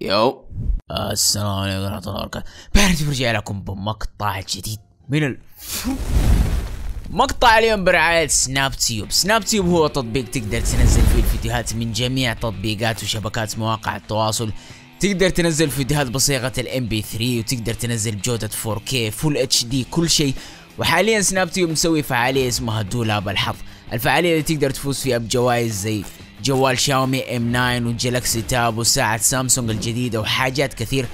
يو السلام عليكم ورحمة الله وبركاته بعرف برجع لكم بمقطع جديد من ال مقطع اليوم برعاية سناب تيوب سناب تيوب هو تطبيق تقدر تنزل فيه الفيديوهات من جميع تطبيقات وشبكات مواقع التواصل تقدر تنزل فيديوهات بصيغة الام بي 3 وتقدر تنزل بجودة 4K فول اتش دي كل شيء وحاليا سناب تيوب مسوي فعالية اسمها دولاب الحظ الفعالية اللي تقدر تفوز فيها بجوائز زي جوال شاومي ام 9 والجلاكسي تاب وساعة سامسونج الجديدة وحاجات كثير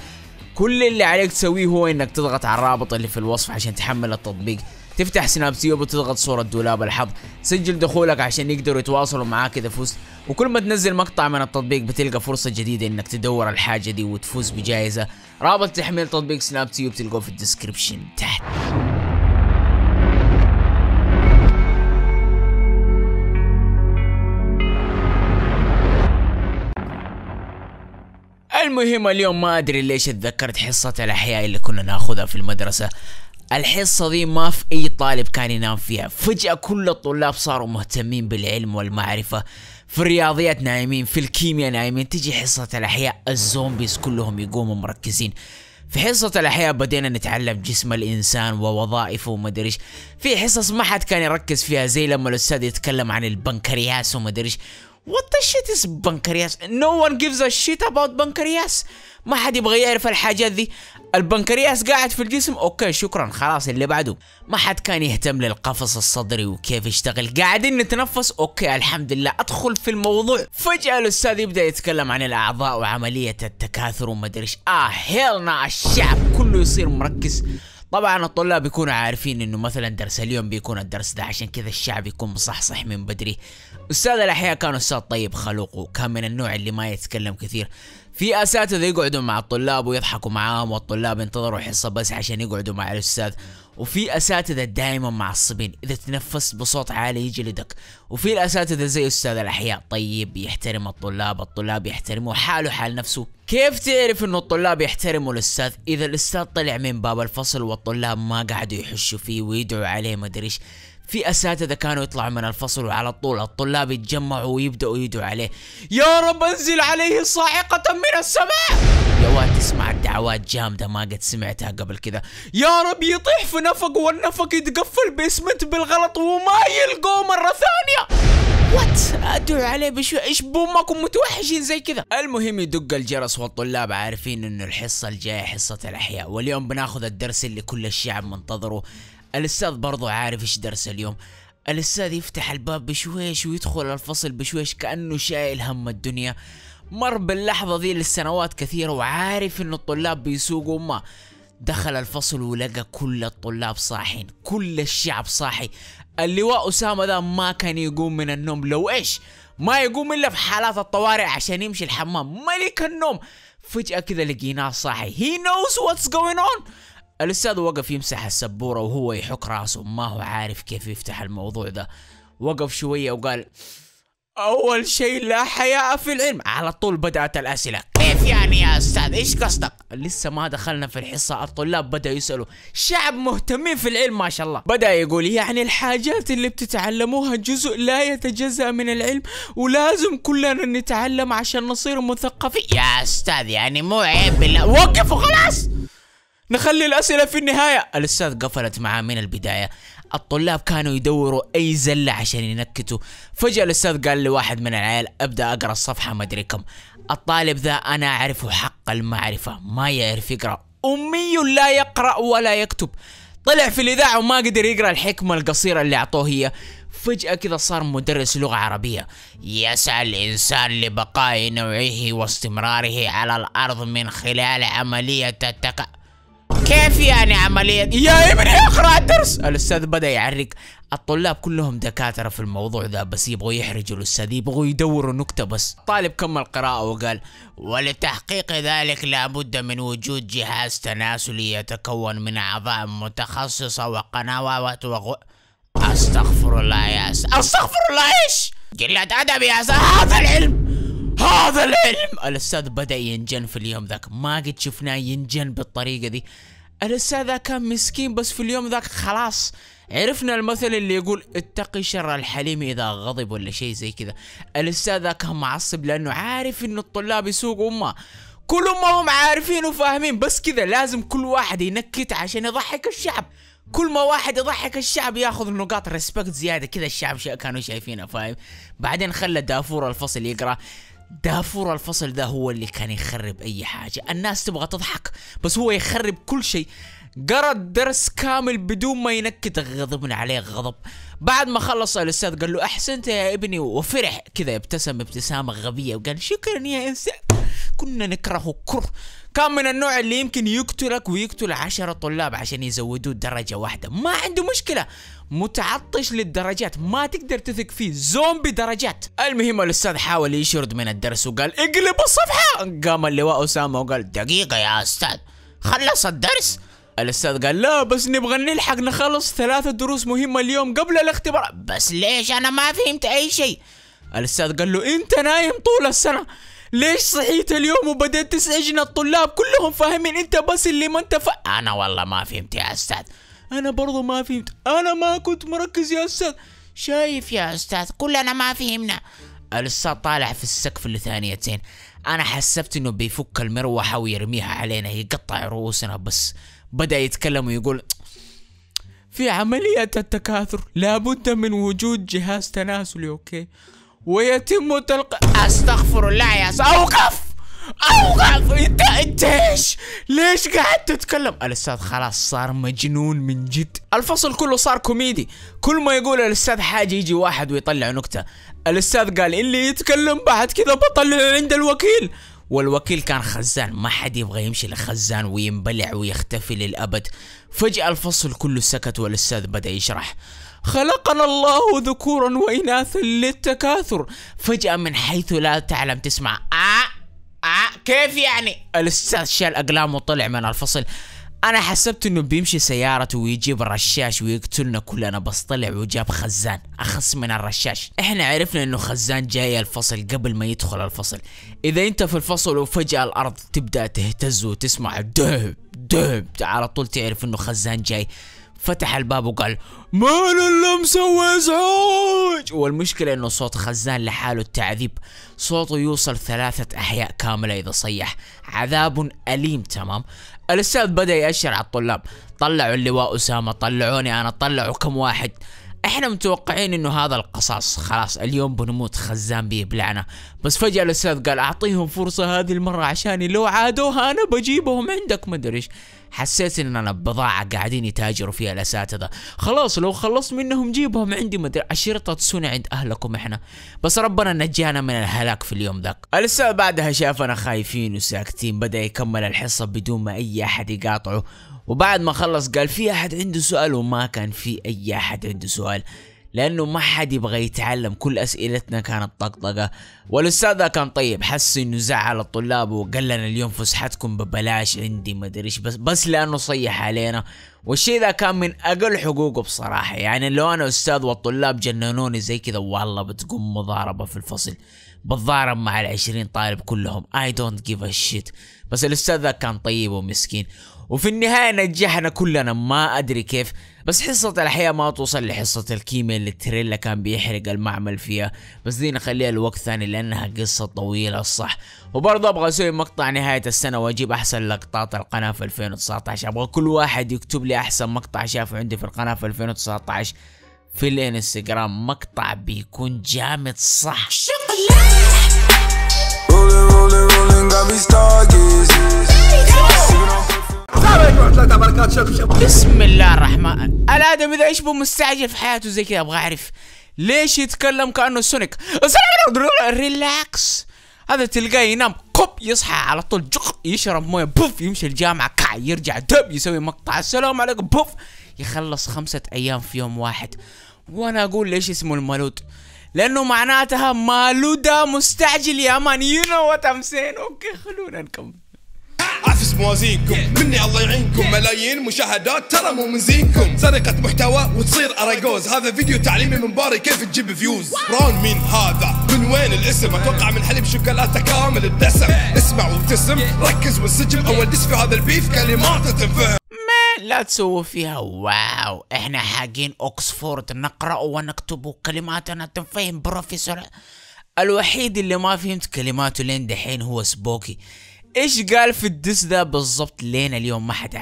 كل اللي عليك تسويه هو انك تضغط على الرابط اللي في الوصف عشان تحمل التطبيق تفتح سيوب وتضغط صورة دولاب الحظ سجل دخولك عشان يقدروا يتواصلوا معاك إذا فزت وكل ما تنزل مقطع من التطبيق بتلقى فرصة جديدة إنك تدور الحاجة دي وتفوز بجائزة رابط تحميل تطبيق سناب تيوب تلقوه في الديسكربشن تحت المهم اليوم ما ادري ليش اتذكرت حصة الاحياء اللي كنا ناخذها في المدرسة الحصة دي ما في أي طالب كان ينام فيها فجأة كل الطلاب صاروا مهتمين بالعلم والمعرفة في الرياضيات نايمين في الكيمياء نايمين تجي حصة الأحياء الزومبيز كلهم يقوموا مركزين في حصة الأحياء بدينا نتعلم جسم الإنسان ووظائفه ومدريش في حصص ما حد كان يركز فيها زي لما الأستاذ يتكلم عن البنكرياس ومدريش What the shit is pancreas? No one gives a shit about pancreas. ما حد يبغى يعرف الحاجات ذي البنكرياس قاعد في الجسم اوكي شكرا خلاص اللي بعده ما حد كان يهتم للقفص الصدري وكيف يشتغل قاعدين نتنفس اوكي الحمد لله ادخل في الموضوع فجأة الاستاذ يبدأ يتكلم عن الاعضاء وعملية التكاثر وما ايش اه هيلنا الشعب كله يصير مركز طبعا الطلاب يكونوا عارفين انه مثلا درس اليوم بيكون الدرس ده عشان كذا الشعب يكون مصحصح من بدري استاذ الاحياء كان استاذ طيب خلق وكان من النوع اللي ما يتكلم كثير في اساتذه يقعدوا مع الطلاب ويضحكوا معاهم والطلاب ينتظروا حصه بس عشان يقعدوا مع الاستاذ وفي اساتذه دائما معصبين اذا تنفس بصوت عالي يجلدك وفي الاساتذه زي استاذ الاحياء طيب يحترم الطلاب الطلاب يحترموا حاله حال نفسه كيف تعرف انه الطلاب يحترموا الاستاذ اذا الاستاذ طلع من باب الفصل والطلاب ما قعدوا يحشوا فيه ويدعوا عليه ايش في اساتذه كانوا يطلعوا من الفصل وعلى طول الطلاب يتجمعوا ويبداوا يدعوا عليه يا رب انزل عليه صاعقه من السماء يا واد تسمع الدعوات جامدة ما قد سمعتها قبل كذا يا رب يطيح في نفق والنفق يتقفل باسمنت بالغلط وما يلقوه مرة ثانية وات ادعو عليه بشوي ايش بامكم متوحشين زي كذا المهم يدق الجرس والطلاب عارفين انه الحصه الجايه حصه الاحياء واليوم بناخذ الدرس اللي كل الشعب منتظره الاستاذ برضو عارف ايش درس اليوم الاستاذ يفتح الباب بشويش ويدخل الفصل بشويش كانه شايل هم الدنيا مر باللحظة ذي للسنوات كثيرة وعارف انه الطلاب بيسوقوا ما دخل الفصل ولقى كل الطلاب صاحين كل الشعب صاحي اللواء أسامة ذا ما كان يقوم من النوم لو إيش ما يقوم إلا في حالات الطوارئ عشان يمشي الحمام ملك النوم فجأة كذا لقيناه صاحي he knows what's going on الاستاذ وقف يمسح السبورة وهو يحك راسه ما هو عارف كيف يفتح الموضوع ده وقف شوية وقال أول شيء لا حياء في العلم على طول بدأت الأسئلة كيف يعني يا أستاذ إيش قصدك لسه ما دخلنا في الحصة الطلاب بدأ يسألوا شعب مهتمين في العلم ما شاء الله بدأ يقول يعني الحاجات اللي بتتعلموها جزء لا يتجزأ من العلم ولازم كلنا نتعلم عشان نصير مثقفين يا أستاذ يعني مو عيب بالله وقفوا خلاص نخلي الأسئلة في النهاية الأستاذ قفلت معاه من البداية الطلاب كانوا يدوروا أي زلة عشان ينكتوا فجأة الأستاذ قال لواحد من العيال أبدأ أقرأ الصفحة ما أدري كم الطالب ذا أنا أعرفه حق المعرفة ما يعرف يقرأ أمي لا يقرأ ولا يكتب طلع في الإذاعة وما قدر يقرأ الحكمة القصيرة اللي أعطوه هي فجأة كذا صار مدرس لغة عربية يسعى الإنسان لبقاء نوعه واستمراره على الأرض من خلال عملية التك... كيف يعني عملية يا ابني اقرأ الدرس الأستاذ بدأ يعرق الطلاب كلهم دكاترة في الموضوع ذا بس يبغوا يحرجوا الأستاذ يبغوا يدوروا نكتة بس الطالب كمل قراءة وقال ولتحقيق ذلك لابد من وجود جهاز تناسلي يتكون من أعضاء متخصصة وقنوات وغ... أستغفر الله يا أستغفر الله إيش قلة أدب يا هذا العلم العلم الاستاذ بدا ينجن في اليوم ذاك ما قد شفناه ينجن بالطريقه دي الاستاذ كان مسكين بس في اليوم ذاك خلاص عرفنا المثل اللي يقول اتقي شر الحليم اذا غضب ولا شيء زي كذا الاستاذ كان معصب لانه عارف انه الطلاب يسوقوا امه كل ما هم عارفين وفاهمين بس كذا لازم كل واحد ينكت عشان يضحك الشعب كل ما واحد يضحك الشعب ياخذ نقاط ريسبكت زياده كذا الشعب كانوا شايفينه فاهم بعدين خلى دافور الفصل يقرا دافور الفصل ذا هو اللي كان يخرب اي حاجه الناس تبغى تضحك بس هو يخرب كل شيء قرا الدرس كامل بدون ما ينكت غضبنا عليه غضب بعد ما خلص الاستاذ قال له احسنت يا ابني وفرح كذا ابتسم ابتسامه غبيه وقال شكرا يا انسان كنا نكرهه كره كان من النوع اللي يمكن يقتلك ويقتل عشرة طلاب عشان يزودوه درجة واحدة ما عنده مشكلة متعطش للدرجات ما تقدر تثق فيه زومبي درجات المهم الاستاذ حاول يشرد من الدرس وقال اقلب الصفحة قام اللواء اسامة وقال دقيقة يا استاذ خلص الدرس الاستاذ قال لا بس نبغى نلحق نخلص ثلاثة دروس مهمة اليوم قبل الاختبار بس ليش انا ما فهمت اي شيء الاستاذ قال له انت نايم طول السنة ليش صحيت اليوم وبدأت تزعجنا الطلاب كلهم فاهمين انت بس اللي ما انت فا... انا والله ما فهمت يا استاذ انا برضو ما فهمت انا ما كنت مركز يا استاذ شايف يا استاذ كلنا ما فهمنا الاستاذ طالع في السقف لثانيتين انا حسبت انه بيفك المروحة ويرميها علينا يقطع رؤوسنا بس بدأ يتكلم ويقول في عملية التكاثر لابد من وجود جهاز تناسلي اوكي ويتم تلقى استغفر الله يا اوقف اوقف انت انت ايش؟ ليش قاعد تتكلم؟ الاستاذ خلاص صار مجنون من جد، الفصل كله صار كوميدي، كل ما يقول الاستاذ حاجه يجي واحد ويطلع نكته، الاستاذ قال اللي يتكلم بعد كذا بطلعه عند الوكيل، والوكيل كان خزان ما حد يبغى يمشي لخزان وينبلع ويختفي للأبد فجأة الفصل كله سكت والأستاذ بدأ يشرح خلقنا الله ذكورا وإناثا للتكاثر فجأة من حيث لا تعلم تسمع آه آه كيف يعني الأستاذ شال أقلامه وطلع من الفصل أنا حسبت إنه بيمشي سيارته ويجيب الرشاش ويقتلنا كلنا بس طلع وجاب خزان أخص من الرشاش إحنا عرفنا إنه خزان جاي الفصل قبل ما يدخل الفصل إذا أنت في الفصل وفجأة الأرض تبدأ تهتز وتسمع دهب دهب على طول تعرف إنه خزان جاي فتح الباب وقال مين اللي مسوي ازعاج والمشكلة انه صوت خزان لحاله التعذيب صوته يوصل ثلاثة احياء كاملة اذا صيح عذاب اليم تمام الاستاذ بدا يأشر على الطلاب طلعوا اللواء اسامة طلعوني انا طلعوا كم واحد احنا متوقعين انه هذا القصاص خلاص اليوم بنموت خزان بيه بلعنه بس فجاه الاستاذ قال اعطيهم فرصه هذه المره عشاني لو عادوها انا بجيبهم عندك مدريش ايش حسيت ان انا بضاعه قاعدين يتاجروا فيها الاساتذه خلاص لو خلصت منهم جيبهم عندي مدري اشرطة تسون عند اهلكم احنا بس ربنا نجانا من الهلاك في اليوم ذاك الاستاذ بعدها شافنا خايفين وساكتين بدا يكمل الحصه بدون ما اي احد يقاطعه وبعد ما خلص قال في احد عنده سؤال وما كان في اي احد عنده سؤال لانه ما حد يبغى يتعلم كل اسئلتنا كانت طقطقه والاستاذ ذا كان طيب حس انه زعل الطلاب وقال لنا اليوم فسحتكم ببلاش عندي ما ادري ايش بس بس لانه صيح علينا والشيء ذا كان من اقل حقوقه بصراحه يعني لو انا استاذ والطلاب جننوني زي كذا والله بتقوم مضاربه في الفصل بتضارب مع العشرين طالب كلهم اي دونت جيف ا شيت بس الاستاذ ذا كان طيب ومسكين وفي النهايه نجحنا كلنا ما ادري كيف بس حصة الحياة ما توصل لحصة الكيمياء اللي تريلا كان بيحرق المعمل فيها بس دي نخليها لوقت ثاني لأنها قصة طويلة الصح وبرضه أبغى أسوي مقطع نهاية السنة وأجيب أحسن لقطات القناة في 2019 أبغى كل واحد يكتب لي أحسن مقطع شافه عندي في القناة في 2019 في الانستغرام مقطع بيكون جامد صح got me stargazing. بسم الله الرحمن الادم اذا ايش مستعجل في حياته زي كذا ابغى اعرف ليش يتكلم كانه سونيك ريلاكس هذا تلقاه ينام كوب يصحى على طول جخ يشرب مويه بوف يمشي الجامعه كع يرجع دب يسوي مقطع السلام عليكم بوف يخلص خمسة ايام في يوم واحد وانا اقول ليش اسمه المولود لانه معناتها مالودا مستعجل يا مان يو نو وات ام سين اوكي خلونا نكمل عفس موازينكم مني الله يعينكم ملايين مشاهدات ترى مو من زينكم سرقة محتوى وتصير اراجوز هذا فيديو تعليمي من باري كيف تجيب فيوز رون مين هذا من وين الاسم اتوقع من حليب شوكولاتة كامل الدسم اسمع وابتسم ركز وانسجم اول دس في هذا البيف كلماته تنفهم لا تسووا فيها واو احنا حاجين اوكسفورد نقرأ ونكتب كلماتنا تنفهم بروفيسور الوحيد اللي ما فهمت كلماته لين دحين هو سبوكي ايش قال في الدس ذا بالضبط لين اليوم ما حد